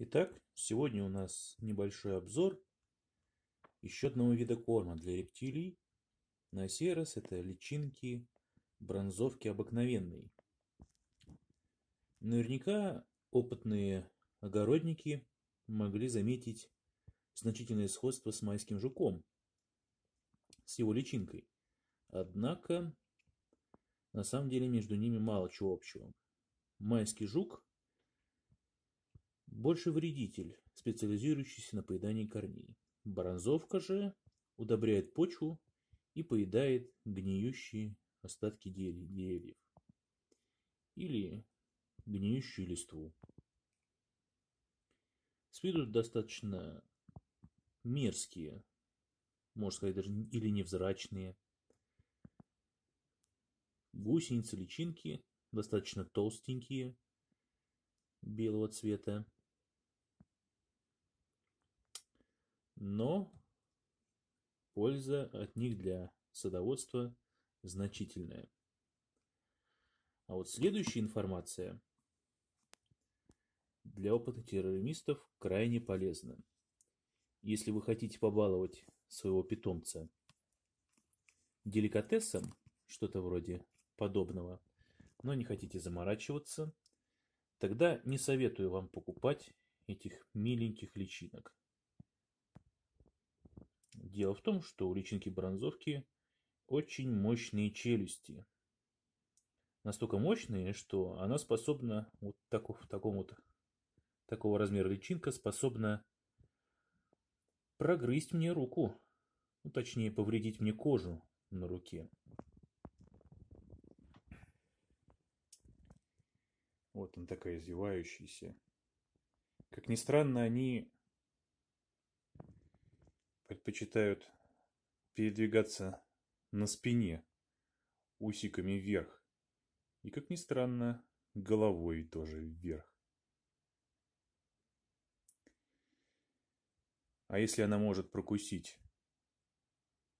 Итак, сегодня у нас небольшой обзор еще одного вида корма для рептилий. На сей раз это личинки бронзовки обыкновенной. Наверняка опытные огородники могли заметить значительное сходство с майским жуком, с его личинкой. Однако, на самом деле между ними мало чего общего. Майский жук больше вредитель, специализирующийся на поедании корней. Бронзовка же удобряет почву и поедает гниющие остатки деревьев или гниющую листву. С виду достаточно мерзкие, можно сказать, даже или невзрачные. Гусеницы, личинки достаточно толстенькие, белого цвета. но польза от них для садоводства значительная. А вот следующая информация для опытных террористов крайне полезна. Если вы хотите побаловать своего питомца деликатесом, что-то вроде подобного, но не хотите заморачиваться, тогда не советую вам покупать этих миленьких личинок. Дело в том, что у личинки бронзовки очень мощные челюсти. Настолько мощные, что она способна, вот так, в таком вот, такого размера личинка способна прогрызть мне руку. Ну, точнее, повредить мне кожу на руке. Вот он такая извивающаяся. Как ни странно, они предпочитают передвигаться на спине, усиками вверх. И, как ни странно, головой тоже вверх. А если она может прокусить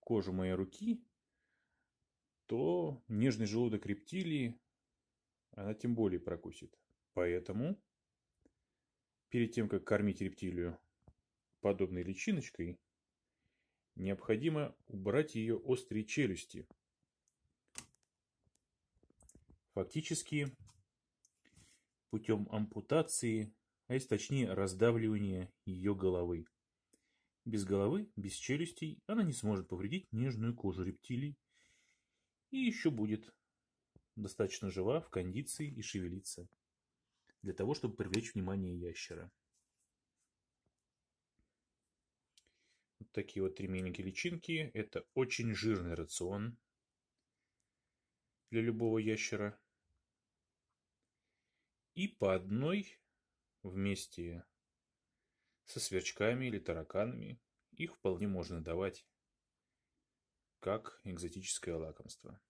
кожу моей руки, то нежный желудок рептилии она тем более прокусит. Поэтому перед тем, как кормить рептилию подобной личиночкой, Необходимо убрать ее острые челюсти. Фактически путем ампутации, а если точнее раздавливания ее головы. Без головы, без челюстей она не сможет повредить нежную кожу рептилий и еще будет достаточно жива в кондиции и шевелиться для того, чтобы привлечь внимание ящера. такие вот ремень-личинки. Это очень жирный рацион для любого ящера. И по одной вместе со сверчками или тараканами их вполне можно давать как экзотическое лакомство.